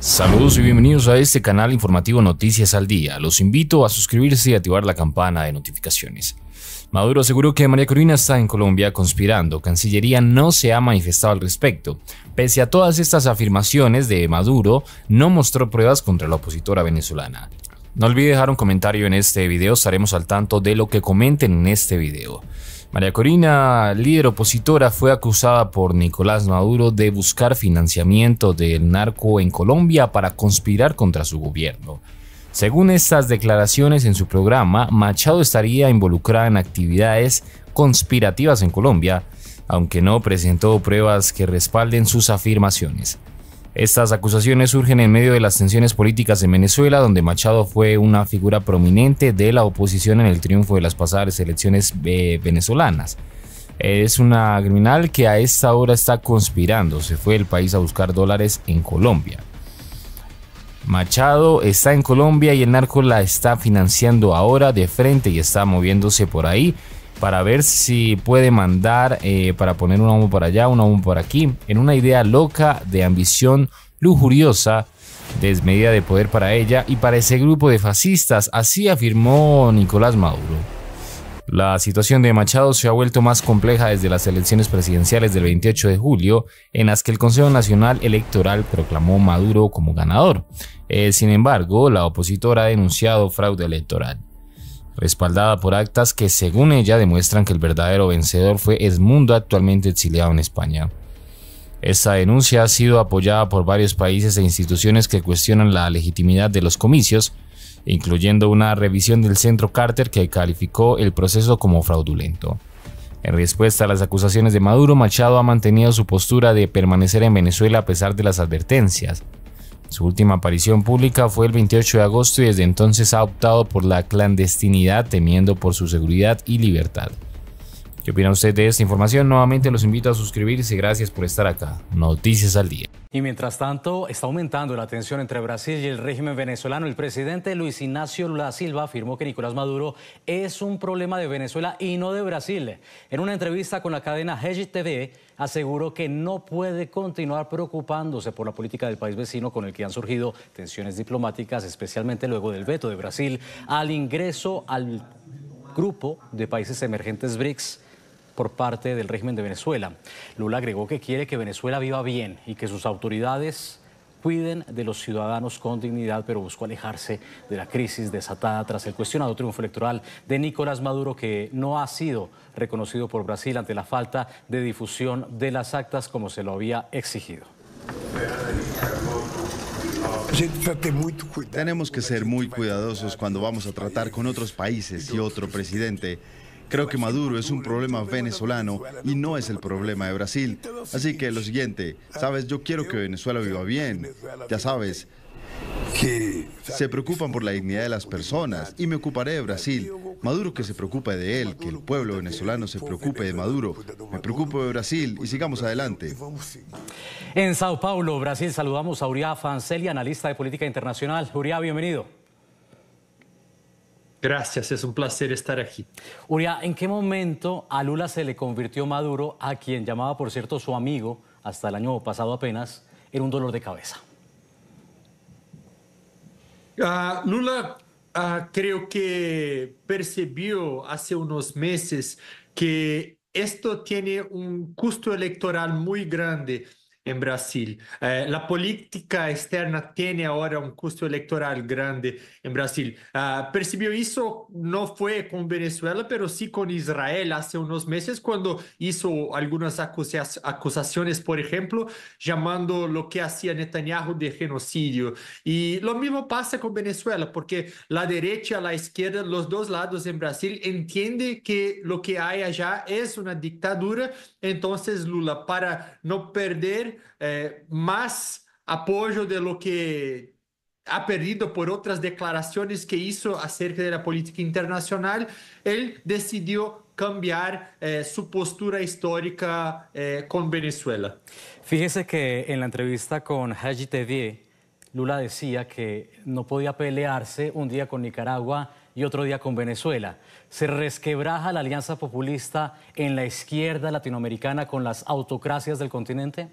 Saludos y bienvenidos a este canal informativo Noticias al Día. Los invito a suscribirse y activar la campana de notificaciones. Maduro aseguró que María Corina está en Colombia conspirando. Cancillería no se ha manifestado al respecto. Pese a todas estas afirmaciones de Maduro, no mostró pruebas contra la opositora venezolana. No olvide dejar un comentario en este video, estaremos al tanto de lo que comenten en este video. María Corina, líder opositora, fue acusada por Nicolás Maduro de buscar financiamiento del narco en Colombia para conspirar contra su gobierno. Según estas declaraciones en su programa, Machado estaría involucrada en actividades conspirativas en Colombia, aunque no presentó pruebas que respalden sus afirmaciones. Estas acusaciones surgen en medio de las tensiones políticas en Venezuela, donde Machado fue una figura prominente de la oposición en el triunfo de las pasadas elecciones eh, venezolanas. Es una criminal que a esta hora está conspirando. Se fue el país a buscar dólares en Colombia. Machado está en Colombia y el narco la está financiando ahora de frente y está moviéndose por ahí para ver si puede mandar eh, para poner un homo por allá, un homo por aquí, en una idea loca de ambición lujuriosa, desmedida de poder para ella y para ese grupo de fascistas, así afirmó Nicolás Maduro. La situación de Machado se ha vuelto más compleja desde las elecciones presidenciales del 28 de julio, en las que el Consejo Nacional Electoral proclamó Maduro como ganador. Eh, sin embargo, la opositora ha denunciado fraude electoral respaldada por actas que según ella demuestran que el verdadero vencedor fue Esmundo, actualmente exiliado en España. Esta denuncia ha sido apoyada por varios países e instituciones que cuestionan la legitimidad de los comicios, incluyendo una revisión del centro Carter que calificó el proceso como fraudulento. En respuesta a las acusaciones de Maduro, Machado ha mantenido su postura de permanecer en Venezuela a pesar de las advertencias. Su última aparición pública fue el 28 de agosto y desde entonces ha optado por la clandestinidad temiendo por su seguridad y libertad. ¿Qué opina usted de esta información? Nuevamente los invito a suscribirse. Gracias por estar acá. Noticias al día. Y mientras tanto, está aumentando la tensión entre Brasil y el régimen venezolano. El presidente Luis Ignacio Lula Silva afirmó que Nicolás Maduro es un problema de Venezuela y no de Brasil. En una entrevista con la cadena Hedge aseguró que no puede continuar preocupándose por la política del país vecino con el que han surgido tensiones diplomáticas, especialmente luego del veto de Brasil al ingreso al grupo de países emergentes BRICS por parte del régimen de Venezuela. Lula agregó que quiere que Venezuela viva bien y que sus autoridades cuiden de los ciudadanos con dignidad, pero buscó alejarse de la crisis desatada tras el cuestionado triunfo electoral de Nicolás Maduro, que no ha sido reconocido por Brasil ante la falta de difusión de las actas como se lo había exigido. Tenemos que ser muy cuidadosos cuando vamos a tratar con otros países y otro presidente. Creo que Maduro es un problema venezolano y no es el problema de Brasil. Así que lo siguiente, sabes, yo quiero que Venezuela viva bien. Ya sabes, que se preocupan por la dignidad de las personas y me ocuparé de Brasil. Maduro que se preocupe de él, que el pueblo venezolano se preocupe de Maduro. Me preocupo de Brasil y sigamos adelante. En Sao Paulo, Brasil, saludamos a Uriah Fancelli, analista de política internacional. Uriah, bienvenido. Gracias, es un placer estar aquí. Uria, ¿en qué momento a Lula se le convirtió Maduro, a quien llamaba, por cierto, su amigo, hasta el año pasado apenas, en un dolor de cabeza? Ah, Lula ah, creo que percibió hace unos meses que esto tiene un costo electoral muy grande en Brasil. Eh, la política externa tiene ahora un costo electoral grande en Brasil. Ah, percibió eso, no fue con Venezuela, pero sí con Israel hace unos meses cuando hizo algunas acusaciones, por ejemplo, llamando lo que hacía Netanyahu de genocidio. Y lo mismo pasa con Venezuela, porque la derecha, la izquierda, los dos lados en Brasil entiende que lo que hay allá es una dictadura. Entonces Lula, para no perder eh, más apoyo de lo que ha perdido por otras declaraciones que hizo acerca de la política internacional, él decidió cambiar eh, su postura histórica eh, con Venezuela. Fíjese que en la entrevista con Haji Tedie, Lula decía que no podía pelearse un día con Nicaragua y otro día con Venezuela. Se resquebraja la alianza populista en la izquierda latinoamericana con las autocracias del continente?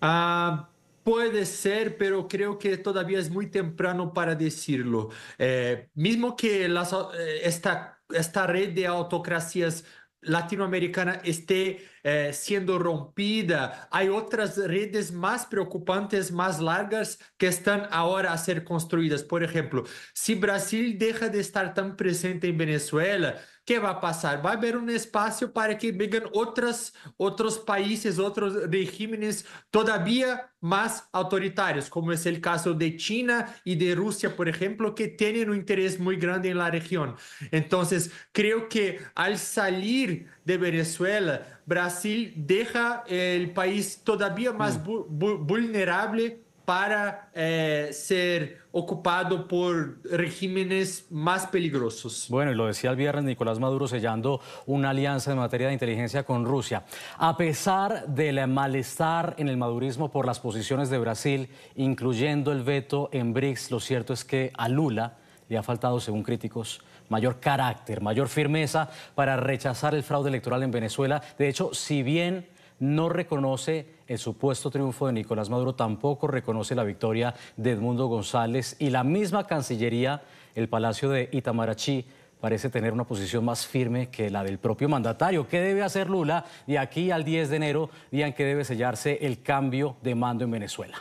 Ah, puede ser, pero creo que todavía es muy temprano para decirlo. Eh, mismo que las, eh, esta, esta red de autocracias latinoamericana esté eh, siendo rompida. Hay otras redes más preocupantes, más largas, que están ahora a ser construidas. Por ejemplo, si Brasil deja de estar tan presente en Venezuela, que vai passar? Vai haver um espaço para que venham outras, outros países, outros regimes todavia mais autoritários, como é o caso de China e de Rússia, por exemplo, que têm um interesse muito grande na região. Então, creio que ao sair de Venezuela, Brasil deixa o país todavia mais hum. vulnerável para eh, ser ocupado por regímenes más peligrosos. Bueno, y lo decía el viernes Nicolás Maduro sellando una alianza en materia de inteligencia con Rusia. A pesar del malestar en el madurismo por las posiciones de Brasil, incluyendo el veto en BRICS, lo cierto es que a Lula le ha faltado, según críticos, mayor carácter, mayor firmeza para rechazar el fraude electoral en Venezuela. De hecho, si bien no reconoce el supuesto triunfo de Nicolás Maduro, tampoco reconoce la victoria de Edmundo González y la misma Cancillería, el Palacio de itamarachi parece tener una posición más firme que la del propio mandatario. ¿Qué debe hacer Lula de aquí al 10 de enero, día en que debe sellarse el cambio de mando en Venezuela?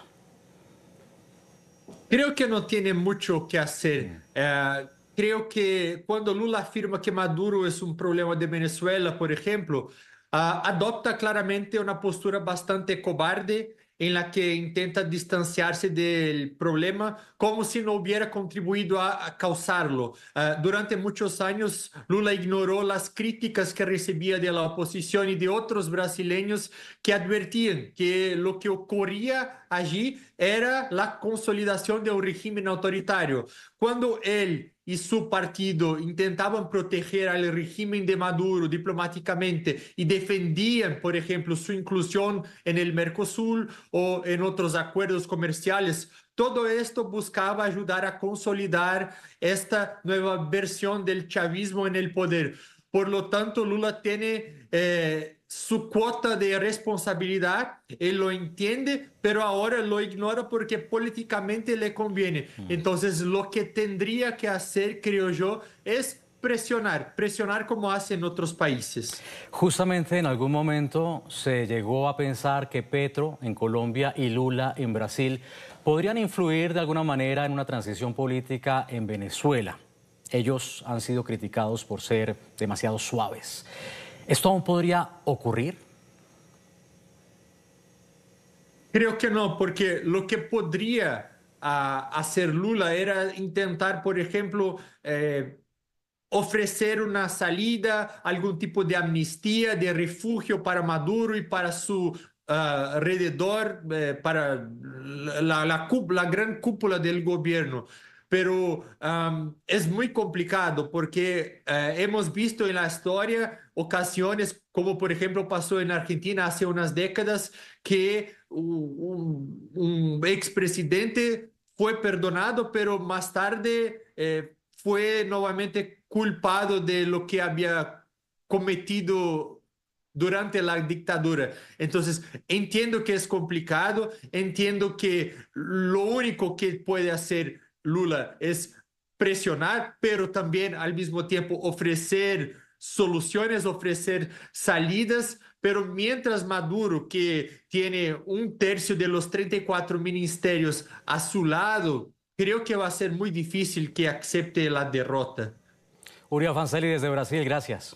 Creo que no tiene mucho que hacer. Mm. Eh, creo que cuando Lula afirma que Maduro es un problema de Venezuela, por ejemplo, Ah, adopta claramente uma postura bastante cobarde em la que tenta distanciar-se do problema como se não hubiera contribuído a causá-lo. Uh, ah, durante muitos anos, Lula ignorou as críticas que recebia da oposição e de outros brasileiros que advertiam que o que ocorria allí era la consolidación de un régimen autoritario. Cuando él y su partido intentaban proteger al régimen de Maduro diplomáticamente y defendían, por ejemplo, su inclusión en el Mercosur o en otros acuerdos comerciales. Todo esto buscaba ayudar a consolidar esta nueva versión del chavismo en el poder. Por lo tanto, Lula tiene eh, su cuota de responsabilidad, él lo entiende, pero ahora lo ignora porque políticamente le conviene. Mm. Entonces, lo que tendría que hacer, creo yo, es presionar, presionar como hacen otros países. Justamente en algún momento se llegó a pensar que Petro en Colombia y Lula en Brasil podrían influir de alguna manera en una transición política en Venezuela. Ellos han sido criticados por ser demasiado suaves. ¿Esto aún podría ocurrir? Creo que no, porque lo que podría ah, hacer Lula era intentar, por ejemplo, eh, ofrecer una salida, algún tipo de amnistía, de refugio para Maduro y para su ah, alrededor, eh, para la, gran cúpula del gobierno pero es muy complicado porque eh, hemos visto en la historia ocasiones como por ejemplo pasó en Argentina hace unas décadas que un, expresidente fue perdonado, pero más tarde eh, fue nuevamente culpado de lo que había cometido durante la dictadura. Entonces, entiendo que es complicado, entiendo que lo único que puede hacer Lula es presionar, pero también al mismo tiempo ofrecer soluciones, ofrecer salidas, pero mientras Maduro, que tiene un tercio de los 34 ministerios a su lado, creo que va a ser muy difícil que acepte la derrota. Uriel Fancelli desde Brasil, gracias.